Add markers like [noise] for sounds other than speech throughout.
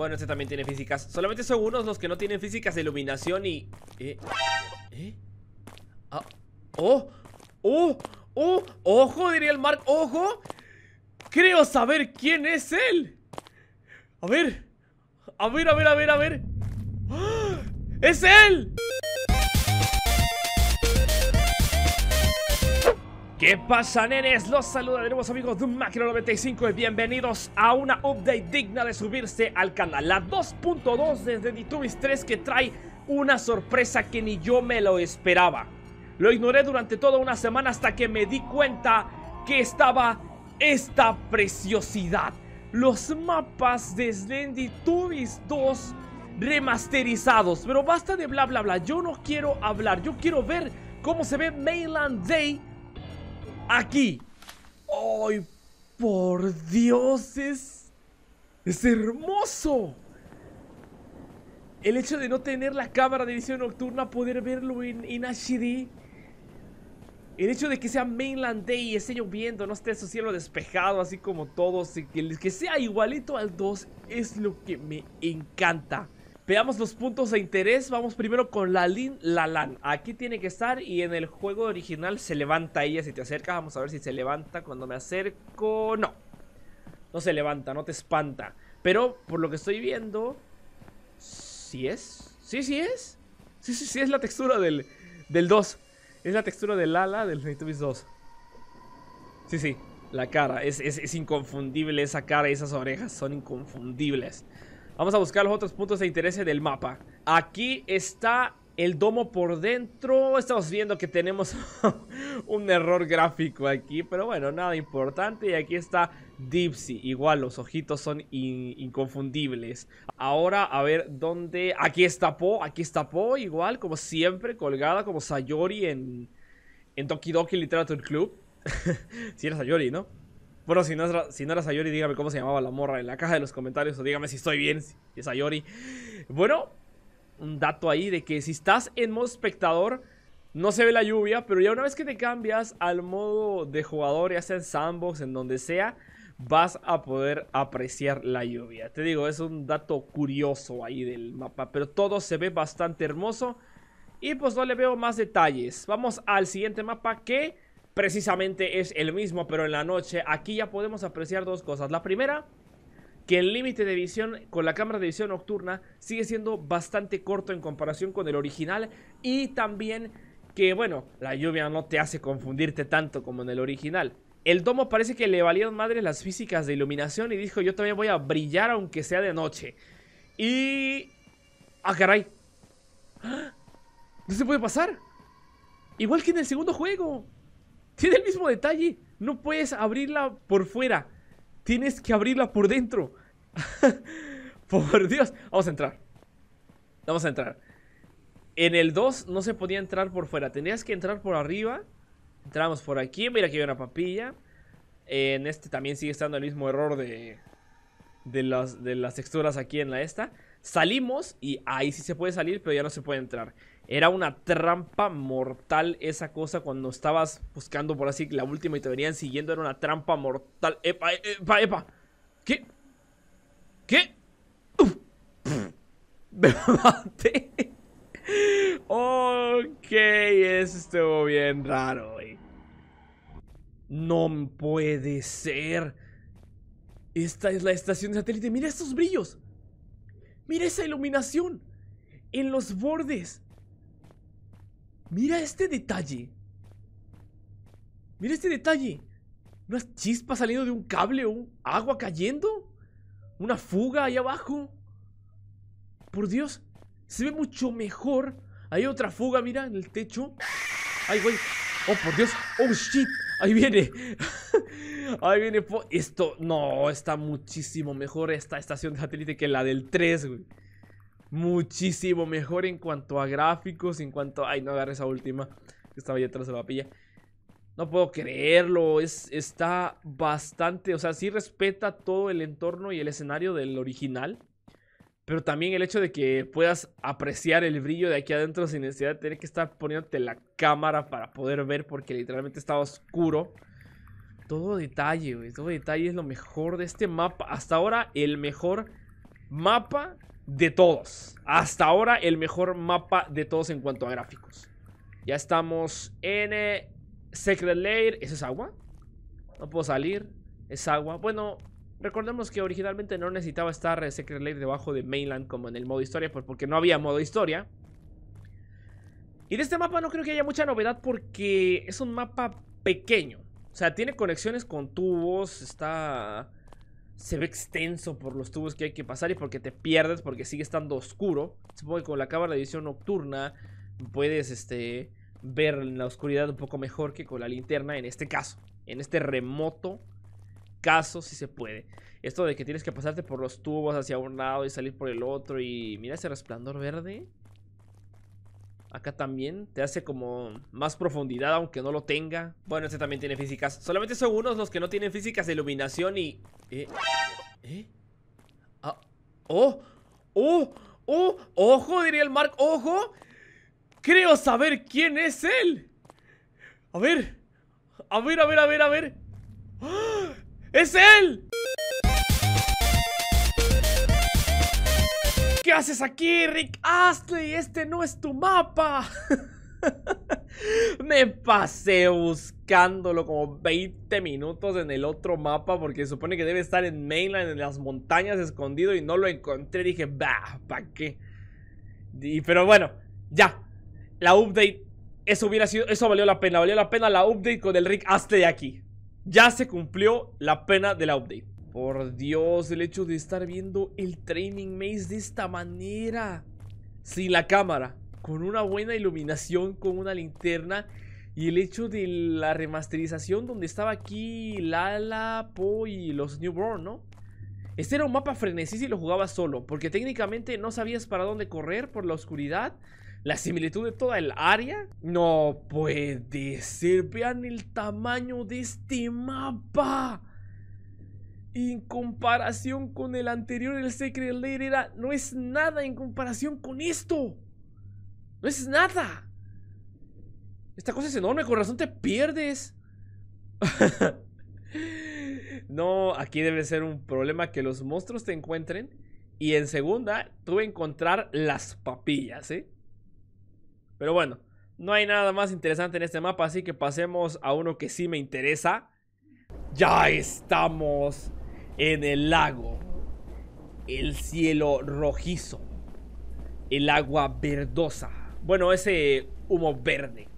Bueno, este también tiene físicas Solamente son unos los que no tienen físicas de iluminación y... ¿Eh? ¿Eh? Ah. ¡Oh! ¡Oh! ¡Oh! ¡Ojo! Diría el Mark ¡Ojo! Creo saber quién es él A ver A ver, a ver, a ver, a ver ¡Ah! ¡Es él! ¿Qué pasa, nenes? Los saluda de nuevo, amigos de un Macro 95 y bienvenidos a una update digna de subirse al canal. La 2.2 de Ditubis 3 que trae una sorpresa que ni yo me lo esperaba. Lo ignoré durante toda una semana hasta que me di cuenta que estaba esta preciosidad. Los mapas de Tubis 2 remasterizados. Pero basta de bla bla bla, yo no quiero hablar, yo quiero ver cómo se ve Mainland Day aquí. ¡Ay, por Dios! Es, hermoso. El hecho de no tener la cámara de visión nocturna, poder verlo en, HD. El hecho de que sea mainland day y esté lloviendo, no esté su cielo despejado, así como todos, que, que sea igualito al 2, es lo que me encanta. Veamos los puntos de interés. Vamos primero con la Lin Lalan. Aquí tiene que estar y en el juego original se levanta ella si te acercas. Vamos a ver si se levanta cuando me acerco. No. No se levanta, no te espanta. Pero por lo que estoy viendo... Si es? ¿Sí, sí es? Sí, sí, sí es la textura del, del 2. Es la textura del ala del Nintendo 2. Sí, sí. La cara. es inconfundible esa cara y esas orejas. Son inconfundibles. Vamos a buscar los otros puntos de interés del mapa. Aquí está el domo por dentro. Estamos viendo que tenemos [laughs] un error gráfico aquí, pero bueno, nada importante. Y aquí está Dipsy. Igual los ojitos son inconfundibles. Ahora, a ver dónde... Aquí está Po, aquí está Po, igual, como siempre, colgada como Sayori en, en Tokidoki Literature Club. si [laughs] era Sayori, ¿no? Bueno, si no, eras si no dígame cómo se llamaba la morra en la caja de los comentarios o dígame si estoy bien, si es Sayori. Bueno, un dato ahí de que si estás en modo espectador, no se ve la lluvia, pero ya una vez que te cambias al modo de jugador, ya sea en sandbox, en donde sea, vas a poder apreciar la lluvia. Te digo, es un dato curioso ahí del mapa, pero todo se ve bastante hermoso. Y pues no le veo más detalles. Vamos al siguiente mapa que precisamente es el mismo, pero en la noche. Aquí ya podemos apreciar dos cosas. La primera, que el límite de visión con la cámara de visión nocturna sigue siendo bastante corto en comparación con el original y también que, bueno, la lluvia no te hace confundirte tanto como en el original. El domo parece que le valieron madre las físicas de iluminación y dijo yo también voy a brillar aunque sea de noche. Y... ¡Ah, caray! ¡Ah! ¿No se puede pasar? Igual que en el segundo juego. Tiene el mismo detalle. No puedes abrirla por fuera. Tienes que abrirla por dentro. [laughs] por Dios. Vamos a entrar. Vamos a entrar. En el 2 no se podía entrar por fuera. Tenías que entrar por arriba. Entramos por aquí. Mira que hay una papilla. En este también sigue estando el mismo error de, de, las, de las texturas aquí en la esta. Salimos y ahí sí se puede salir, pero ya no se puede entrar. Era una trampa mortal esa cosa cuando estabas buscando por así la última y te venían siguiendo. Era una trampa mortal. ¡Epa, e, epa, epa! ¿Qué? ¿Qué? Uf. [laughs] Me ok, eso estuvo bien raro, güey. No puede ser. Esta es la estación de satélite. Mira estos brillos. Mira esa iluminación. En los bordes. Mira este detalle. Mira este detalle. Unas chispas saliendo de un cable, un agua cayendo. Una fuga ahí abajo. Por Dios, se ve mucho mejor. Hay otra fuga, mira, en el techo. Ay, güey. Oh, por Dios. Oh, shit. Ahí viene. [laughs] Ahí viene. Esto, no, está muchísimo mejor esta estación de satélite que la del 3, güey muchísimo mejor en cuanto a gráficos, en cuanto... Ay, no agarré esa última, que estaba ahí atrás de la pilla. No puedo creerlo, es, está bastante... O sea, sí respeta todo el entorno y el escenario del original. Pero también el hecho de que puedas apreciar el brillo de aquí adentro sin necesidad de tener que estar poniéndote la cámara para poder ver porque literalmente estaba oscuro. Todo detalle, güey. Todo detalle es lo mejor de este mapa. Hasta ahora el mejor mapa de todos. Hasta ahora el mejor mapa de todos en cuanto a gráficos. Ya estamos en eh, Secret Lair. ¿Eso es agua? No puedo salir. Es agua. Bueno, recordemos que originalmente no necesitaba estar eh, Secret Lair debajo de Mainland como en el modo historia, pues, porque no había modo historia. Y de este mapa no creo que haya mucha novedad porque es un mapa pequeño. O sea, tiene conexiones con tubos, está se ve extenso por los tubos que hay que pasar y porque te pierdes porque sigue estando oscuro. Supongo que con la cámara de visión nocturna puedes este, ver en la oscuridad un poco mejor que con la linterna en este caso. En este remoto caso si se puede. Esto de que tienes que pasarte por los tubos hacia un lado y salir por el otro y mira ese resplandor verde. Acá también te hace como más profundidad, aunque no lo tenga. Bueno, este también tiene físicas. Solamente son unos los que no tienen físicas de iluminación y... ¿Eh? ¿Eh? Ah, ¡Oh! ¡Oh! ¡Oh! ¡Ojo! Diría el Mark. ¡Ojo! Creo saber quién es él. A ver. A ver, a ver, a ver, a ver. ¡Ah! ¡Es él! ¿Qué haces aquí, Rick Astley? Este no es tu mapa. [laughs] Me pasé buscándolo como 20 minutos en el otro mapa porque se supone que debe estar en mainland, en las montañas escondido y no lo encontré. Dije, bah, ¿para qué? Y, pero bueno, ya. La update, eso hubiera sido, eso valió la pena. Valió la pena la update con el Rick Astley aquí. Ya se cumplió la pena de la update. Por Dios, el hecho de estar viendo el Training Maze de esta manera. Sin la cámara, con una buena iluminación, con una linterna. Y el hecho de la remasterización donde estaba aquí Lala, Po y los Newborn, ¿no? Este era un mapa frenesí si lo jugabas solo, porque técnicamente no sabías para dónde correr por la oscuridad. La similitud de toda el área. No puede ser. Vean el tamaño de este mapa en comparación con el anterior, el Secret Lair era, no es nada en comparación con esto. No es nada. Esta cosa es enorme, con razón te pierdes. [laughs] no, aquí debe ser un problema que los monstruos te encuentren. Y en segunda, que encontrar las papillas, ¿eh? Pero bueno, no hay nada más interesante en este mapa, así que pasemos a uno que sí me interesa. ¡Ya estamos! en el lago, el cielo rojizo, el agua verdosa, bueno, ese humo verde,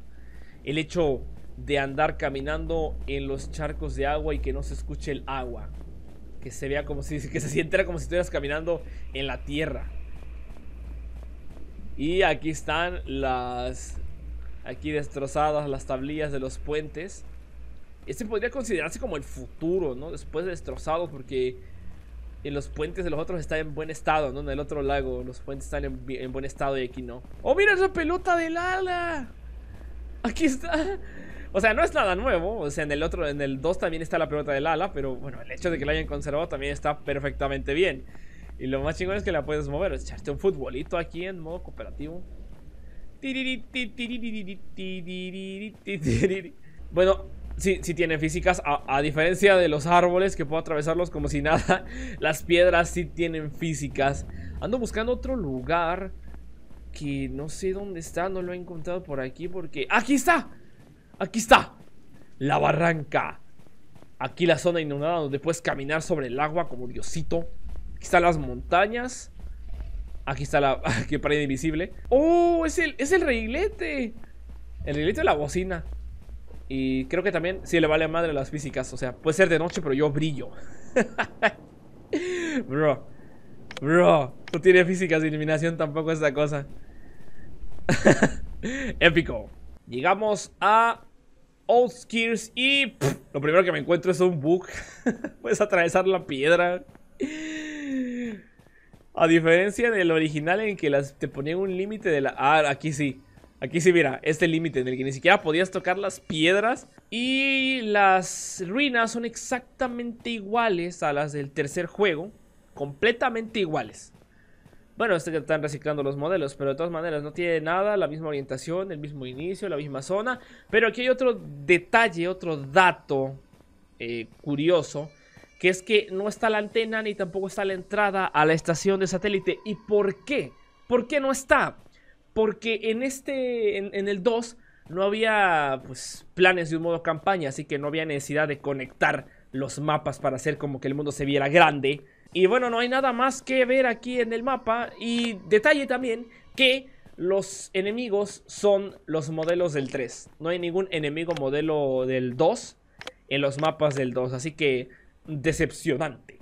el hecho de andar caminando en los charcos de agua y que no se escuche el agua, que se vea como si, que se sienta como si estuvieras caminando en la tierra. Y aquí están las, aquí destrozadas las tablillas de los puentes este podría considerarse como el futuro, ¿no? Después de destrozado porque en los puentes de los otros está en buen estado, ¿no? En el otro lago los puentes están en, buen estado y aquí no. ¡Oh, mira esa pelota del ala! Aquí está. O sea, no es nada nuevo. O sea, en el otro, en el 2 también está la pelota del ala, pero bueno, el hecho de que la hayan conservado también está perfectamente bien. Y lo más chingón es que la puedes mover, echarte un futbolito aquí en modo cooperativo. Bueno, Sí, sí tiene físicas, a, diferencia de los árboles que puedo atravesarlos como si [laughs] nada, las piedras sí tienen físicas. Ando buscando otro lugar que no sé dónde está, no lo he encontrado por aquí porque... ¡Aquí está! ¡Aquí está! La barranca. Aquí la zona inundada donde puedes caminar sobre el agua como diosito. Aquí están las montañas. Aquí está la... [laughs] que pared invisible. ¡Oh! Es el, es el reglete. El reglete de la bocina. Y creo que también si le vale madre las físicas. O sea, puede ser de noche, pero yo brillo. [laughs] bro. Bro. No tiene físicas de iluminación tampoco esta cosa. [laughs] Épico. Llegamos a Old Skills y lo primero que me encuentro es un bug. [laughs] Puedes atravesar la piedra. A diferencia del original en que te ponían un límite de la... Ah, aquí sí. Aquí sí, mira, este límite en el que ni siquiera podías tocar las piedras. Y las ruinas son exactamente iguales a las del tercer juego. Completamente iguales. Bueno, este que están reciclando los modelos, pero de todas maneras no tiene nada, la misma orientación, el mismo inicio, la misma zona. Pero aquí hay otro detalle, otro dato eh, curioso, que es que no está la antena ni tampoco está la entrada a la estación de satélite. ¿Y por qué? ¿Por qué no está? Porque en este, en, el 2, no había pues, planes de un modo campaña, así que no había necesidad de conectar los mapas para hacer como que el mundo se viera grande. Y bueno, no hay nada más que ver aquí en el mapa. Y detalle también que los enemigos son los modelos del 3. No hay ningún enemigo modelo del 2 en los mapas del 2, así que decepcionante.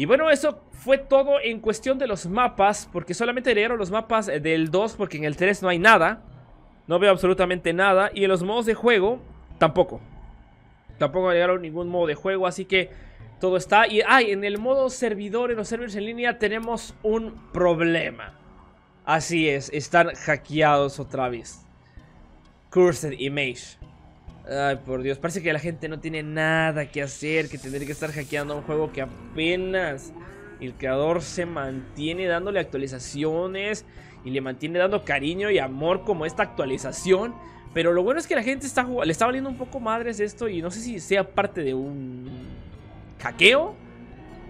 Y bueno, eso fue todo en cuestión de los mapas, porque solamente leyeron los mapas eh, del 2, porque en el 3 no hay nada. No veo absolutamente nada. Y en los modos de juego, tampoco. Tampoco llegaron ningún modo de juego, así que todo está. Y hay en el modo servidor, en los servidores en línea, tenemos un problema. Así es, están hackeados otra vez. Cursed Image. Ay, por Dios, parece que la gente no tiene nada que hacer, que tendría que estar hackeando un juego que apenas el creador se mantiene dándole actualizaciones y le mantiene dando cariño y amor como esta actualización. Pero lo bueno es que la gente está le está valiendo un poco madres esto y no sé si sea parte de un hackeo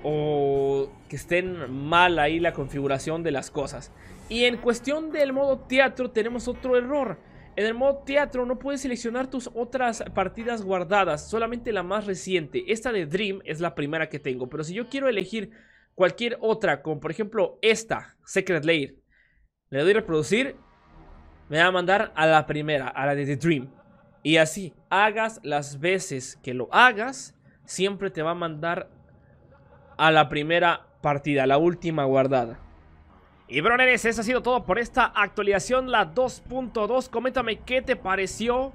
o que estén mal ahí la configuración de las cosas. Y en cuestión del modo teatro tenemos otro error. En el modo teatro no puedes seleccionar tus otras partidas guardadas, solamente la más reciente. Esta de Dream es la primera que tengo, pero si yo quiero elegir cualquier otra, como por ejemplo esta, Secret Lair, le doy reproducir, me va a mandar a la primera, a la de The Dream. Y así, hagas las veces que lo hagas, siempre te va a mandar a la primera partida, la última guardada. Y broneres, eso ha sido todo por esta actualización, la 2.2. Coméntame qué te pareció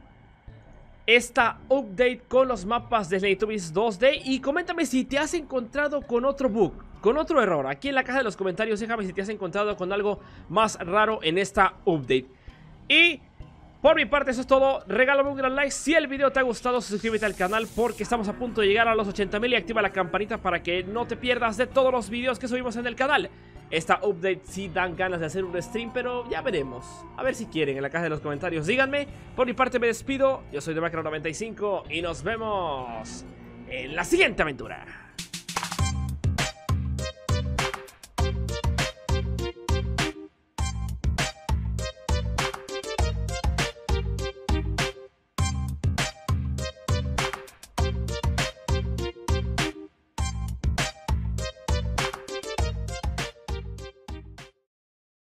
esta update con los mapas de Slaytubbies 2D. Y coméntame si te has encontrado con otro bug, con otro error. Aquí en la caja de los comentarios déjame si te has encontrado con algo más raro en esta update. Y... Por mi parte eso es todo, regálame un gran like, si el video te ha gustado suscríbete al canal porque estamos a punto de llegar a los 80.000 y activa la campanita para que no te pierdas de todos los videos que subimos en el canal. Esta update sí dan ganas de hacer un stream, pero ya veremos. A ver si quieren en la caja de los comentarios. Díganme, por mi parte me despido. Yo soy de 95 y nos vemos en la siguiente aventura.